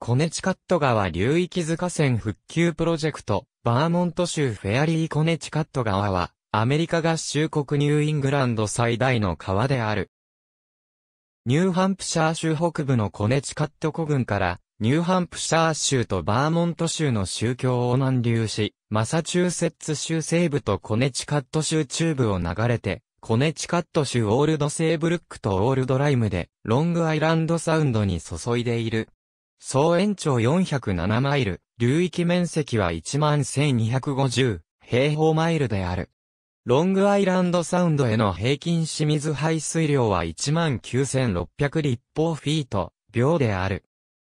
コネチカット川流域図河川復旧プロジェクト、バーモント州フェアリーコネチカット川は、アメリカ合衆国ニューイングランド最大の川である。ニューハンプシャー州北部のコネチカット湖群から、ニューハンプシャー州とバーモント州の宗教を南流し、マサチューセッツ州西部とコネチカット州中部を流れて、コネチカット州オールドセーブルックとオールドライムで、ロングアイランドサウンドに注いでいる。総延長407マイル、流域面積は11,250平方マイルである。ロングアイランドサウンドへの平均清水排水量は19,600立方フィート、秒である。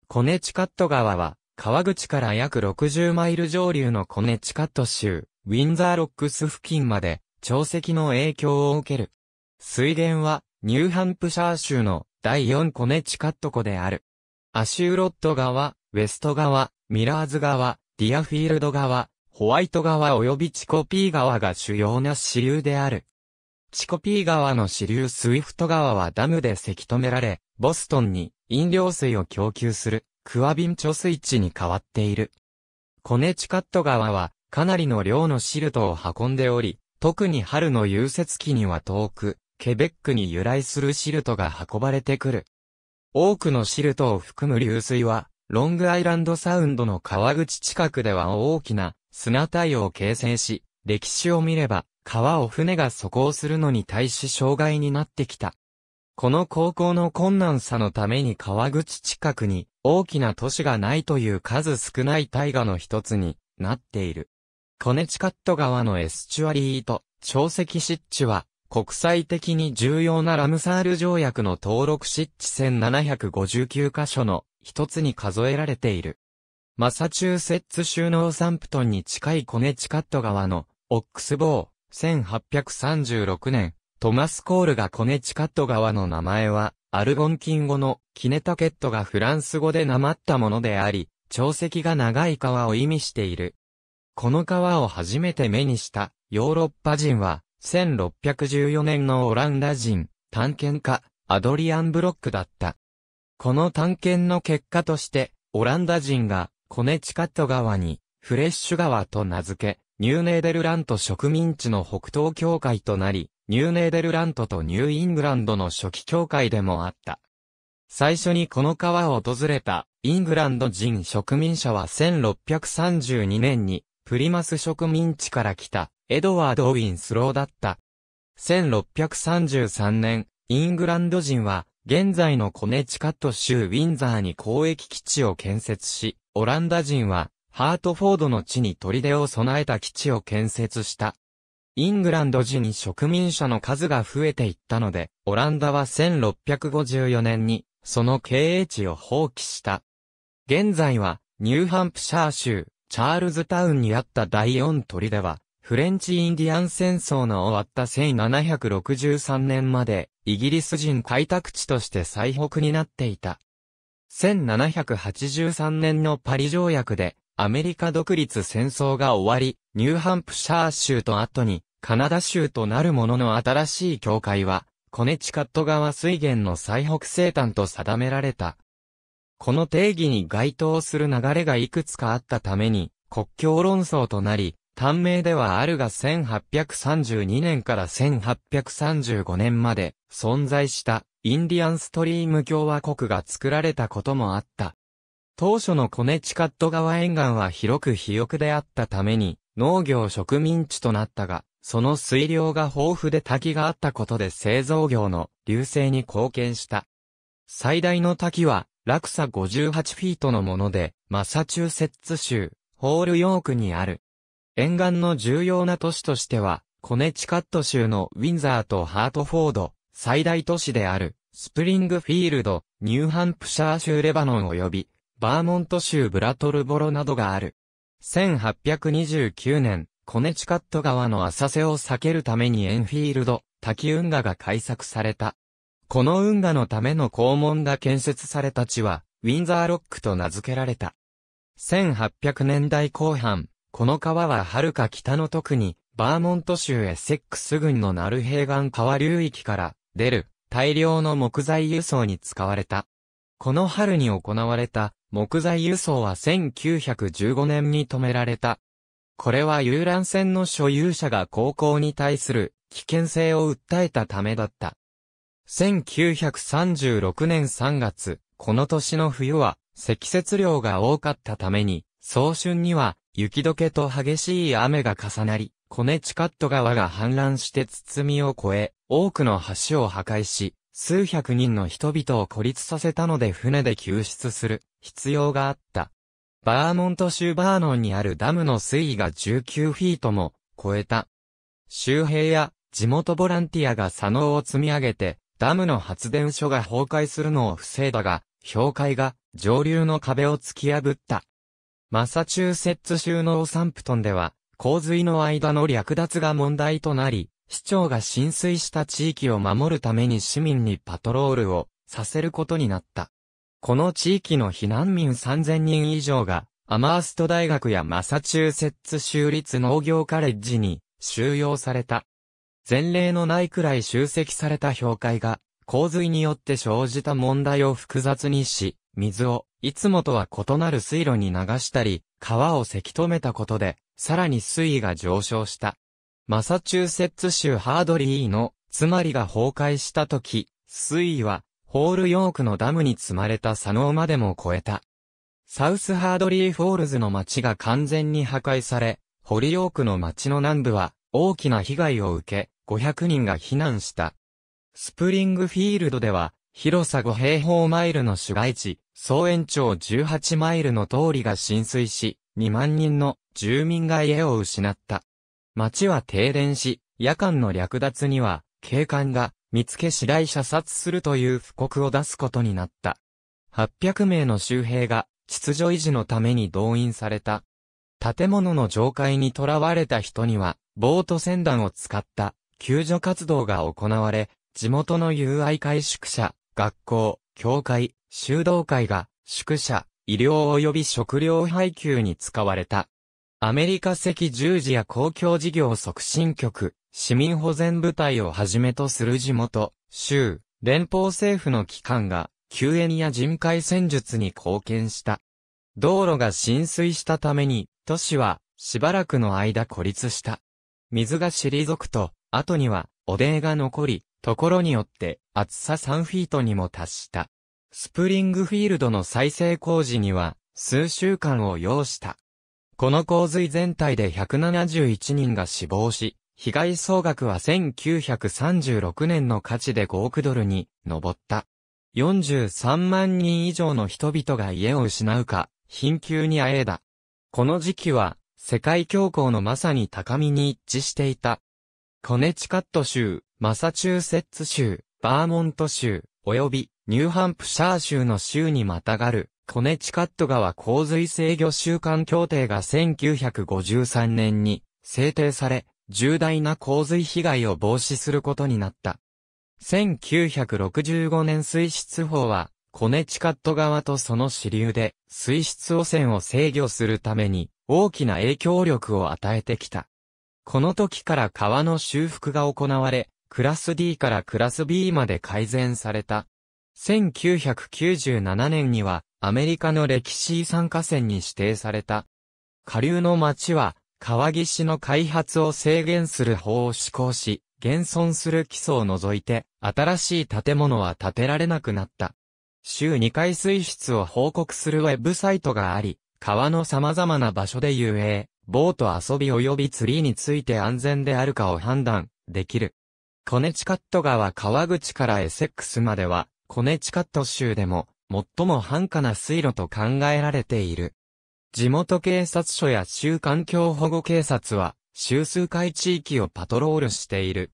コネチカット川は、川口から約60マイル上流のコネチカット州、ウィンザーロックス付近まで、潮汐の影響を受ける。水源は、ニューハンプシャー州の第4コネチカット湖である。アシューロット川、ウェスト川、ミラーズ川、ディアフィールド川、ホワイト川及びチコピー川が主要な支流である。チコピー川の支流スウィフト川はダムでせき止められ、ボストンに飲料水を供給するクワビン貯水池に変わっている。コネチカット川はかなりの量のシルトを運んでおり、特に春の融雪期には遠く、ケベックに由来するシルトが運ばれてくる。多くのシルトを含む流水は、ロングアイランドサウンドの川口近くでは大きな砂帯を形成し、歴史を見れば、川を船が渡行するのに対し障害になってきた。この高校の困難さのために川口近くに大きな都市がないという数少ない大河の一つになっている。コネチカット川のエスチュアリーと潮汐湿地は国際的に重要なラムサール条約の登録湿地1759カ所の一つに数えられている。マサチューセッツ州のサンプトンに近いコネチカット川のオックスボー、1836年、トマス・コールがコネチカット川の名前は、アルゴンキン語のキネタケットがフランス語でなまったものであり、潮汐が長い川を意味している。この川を初めて目にしたヨーロッパ人は、1614年のオランダ人、探検家、アドリアン・ブロックだった。この探検の結果として、オランダ人が、コネチカット川に、フレッシュ川と名付け、ニューネーデルラント植民地の北東境界となり、ニューネーデルラントとニューイングランドの初期境界でもあった。最初にこの川を訪れたイングランド人植民者は1632年にプリマス植民地から来た、エドワード・ウィンスローだった。1633年、イングランド人は、現在のコネチカット州ウィンザーに交易基地を建設し、オランダ人は、ハートフォードの地に砦を備えた基地を建設した。イングランド人植民者の数が増えていったので、オランダは1654年に、その経営地を放棄した。現在は、ニューハンプシャー州、チャールズタウンにあった第鳥砦は、フレンチインディアン戦争の終わった1763年まで、イギリス人開拓地として最北になっていた。1783年のパリ条約で、アメリカ独立戦争が終わり、ニューハンプシャー州と後に、カナダ州となるものの新しい境界は、コネチカット川水源の最北西端と定められた。この定義に該当する流れがいくつかあったために、国境論争となり、短命ではあるが1832年から1835年まで存在したインディアンストリーム共和国が作られたこともあった。当初のコネチカット川沿岸は広く肥沃であったために農業植民地となったが、その水量が豊富で滝があったことで製造業の流星に貢献した。最大の滝は落差58フィートのもので、マサチューセッツ州、ホールヨークにある。沿岸の重要な都市としては、コネチカット州のウィンザーとハートフォード、最大都市である、スプリングフィールド、ニューハンプシャー州レバノン及び、バーモント州ブラトルボロなどがある。1829年、コネチカット川の浅瀬を避けるためにエンフィールド、滝運河が開削された。この運河のための校門が建設された地は、ウィンザーロックと名付けられた。1800年代後半、この川は遥か北の特に、バーモント州エセックス郡のナルヘーガン川流域から出る大量の木材輸送に使われた。この春に行われた木材輸送は1915年に止められた。これは遊覧船の所有者が航行に対する危険性を訴えたためだった。1936年3月、この年の冬は積雪量が多かったために、早春には雪解けと激しい雨が重なり、コネチカット川が氾濫して包みを越え、多くの橋を破壊し、数百人の人々を孤立させたので船で救出する必要があった。バーモント州バーノンにあるダムの水位が19フィートも超えた。周平や地元ボランティアが佐野を積み上げてダムの発電所が崩壊するのを防いだが、氷塊が上流の壁を突き破った。マサチューセッツ州のオサンプトンでは、洪水の間の略奪が問題となり、市長が浸水した地域を守るために市民にパトロールをさせることになった。この地域の避難民3000人以上が、アマースト大学やマサチューセッツ州立農業カレッジに収容された。前例のないくらい集積された氷塊が、洪水によって生じた問題を複雑にし、水を、いつもとは異なる水路に流したり、川をせき止めたことで、さらに水位が上昇した。マサチューセッツ州ハードリーの、つまりが崩壊した時、水位は、ホールヨークのダムに積まれた佐野までも超えた。サウスハードリーフォールズの町が完全に破壊され、ホリヨークの町の南部は、大きな被害を受け、500人が避難した。スプリングフィールドでは、広さ5平方マイルの市街地、総延長18マイルの通りが浸水し、2万人の住民が家を失った。町は停電し、夜間の略奪には、警官が見つけ次第射殺するという布告を出すことになった。800名の周兵が秩序維持のために動員された。建物の上階に囚われた人には、ボート船団を使った救助活動が行われ、地元の友愛会宿舎、学校、教会、修道会が宿舎、医療及び食料配給に使われた。アメリカ赤十字や公共事業促進局、市民保全部隊をはじめとする地元、州、連邦政府の機関が救援や人海戦術に貢献した。道路が浸水したために、都市はしばらくの間孤立した。水が退くと、後には、汚泥が残り、ところによって、厚さ3フィートにも達した。スプリングフィールドの再生工事には、数週間を要した。この洪水全体で171人が死亡し、被害総額は1936年の価値で5億ドルに上った。43万人以上の人々が家を失うか、貧窮にあえいだ。この時期は世界恐慌のまさに高みに一致していた。コネチカット州、マサチューセッツ州、バーモント州、及びニューハンプシャー州の州にまたがる、コネチカット川洪水制御週間協定が1953年に制定され、重大な洪水被害を防止することになった。1965年水質法は、コネチカット側とその支流で水質汚染を制御するために大きな影響力を与えてきた。この時から川の修復が行われ、クラス D からクラス B まで改善された。1997年にはアメリカの歴史遺産河川に指定された。下流の町は川岸の開発を制限する法を施行し、現存する基礎を除いて新しい建物は建てられなくなった。週2回水質を報告するウェブサイトがあり、川の様々な場所で遊泳、ボート遊び及び釣りについて安全であるかを判断できる。コネチカット川川口からエセックスまでは、コネチカット州でも最も繁華な水路と考えられている。地元警察署や州環境保護警察は、州数回地域をパトロールしている。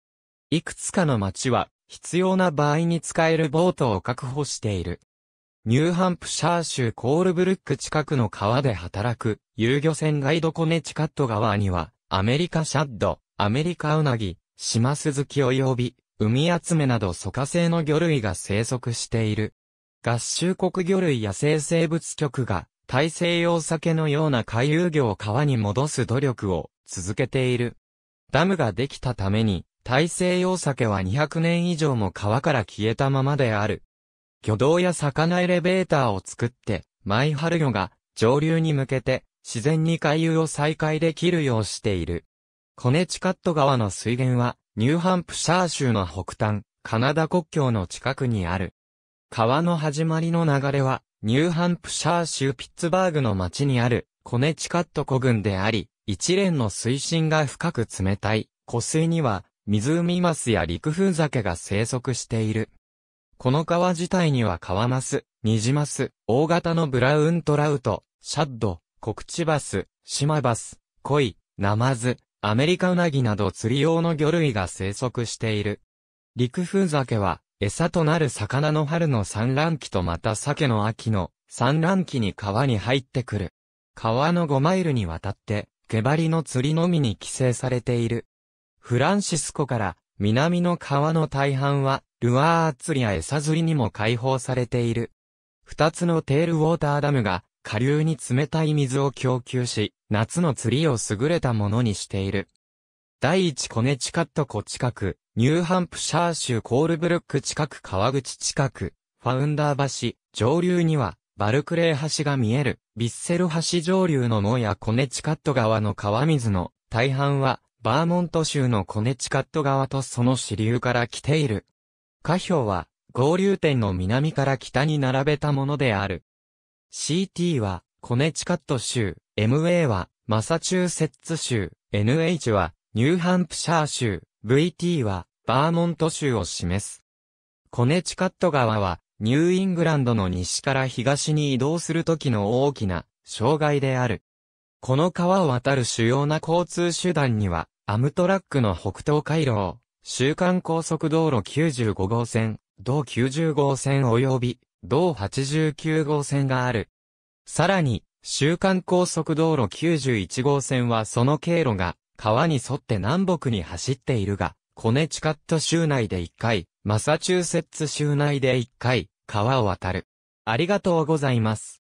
いくつかの町は必要な場合に使えるボートを確保している。ニューハンプシャー州コールブルック近くの川で働く遊漁船ガイドコネチカット川には、アメリカシャッド、アメリカウナギ、シマスズキ及び、海集めなど疎化性の魚類が生息している。合衆国魚類野生生物局が大西洋酒のような海遊魚を川に戻す努力を続けている。ダムができたために大西洋酒は200年以上も川から消えたままである。魚道や魚エレベーターを作って、舞春魚が上流に向けて自然に海遊を再開できるようしている。コネチカット川の水源は、ニューハンプシャー州の北端、カナダ国境の近くにある。川の始まりの流れは、ニューハンプシャー州ピッツバーグの町にある、コネチカット古群であり、一連の水深が深く冷たい、湖水には、湖マスや陸風酒が生息している。この川自体には川マス、ニジマス、大型のブラウントラウト、シャッド、コクチバス、シマバス、コイ、ナマズ、アメリカウナギなど釣り用の魚類が生息している。陸風酒は、餌となる魚の春の産卵期とまた鮭の秋の産卵期に川に入ってくる。川の5マイルにわたって、毛張りの釣りのみに規制されている。フランシスコから南の川の大半はルアー釣りや餌釣りにも開放されている。二つのテールウォーターダムが下流に冷たい水を供給し、夏の釣りを優れたものにしている。第一コネチカット湖近く、ニューハンプシャー州コールブルック近く川口近く、ファウンダー橋、上流には、バルクレー橋が見える、ビッセル橋上流の野やコネチカット川の川水の大半は、バーモント州のコネチカット川とその支流から来ている。下表は、合流点の南から北に並べたものである。CT は、コネチカット州、MA は、マサチューセッツ州、NH は、ニューハンプシャー州、VT は、バーモント州を示す。コネチカット川は、ニューイングランドの西から東に移動するときの大きな、障害である。この川を渡る主要な交通手段には、アムトラックの北東回廊、週間高速道路95号線、同90号線及び、同89号線がある。さらに、週間高速道路91号線はその経路が、川に沿って南北に走っているが、コネチカット州内で1回、マサチューセッツ州内で1回、川を渡る。ありがとうございます。